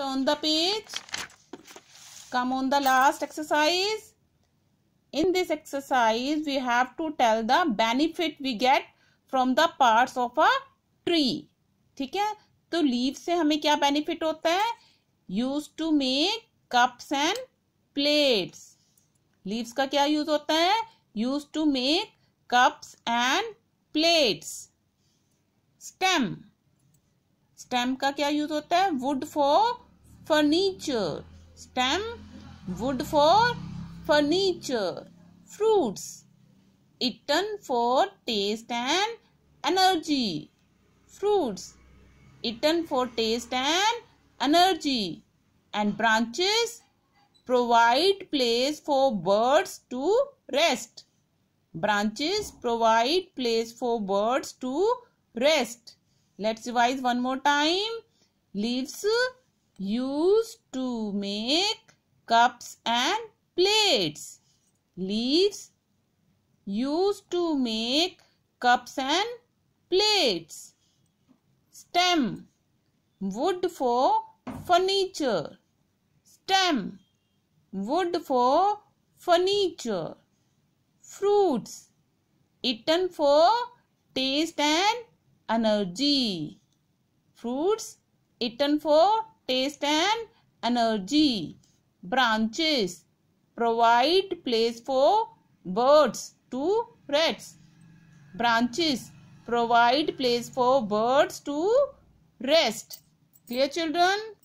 turn the page come on the last exercise in this exercise we have to tell the benefit we get from the parts of a tree ठीक है तो leave से हमें क्या benefit होता है use to make cups and plates leaves का क्या यूज होता है use to make cups and plates stem stem का क्या यूज होता है wood for furniture stem wood for furniture fruits eaten for taste and energy fruits eaten for taste and energy and branches provide place for birds to rest branches provide place for birds to rest let's revise one more time leaves used to make cups and plates. Leaves used to make cups and plates. Stem wood for furniture. Stem wood for furniture. Fruits eaten for taste and energy. Fruits eaten for taste and energy. Branches provide place for birds to rest. Branches provide place for birds to rest. Clear children?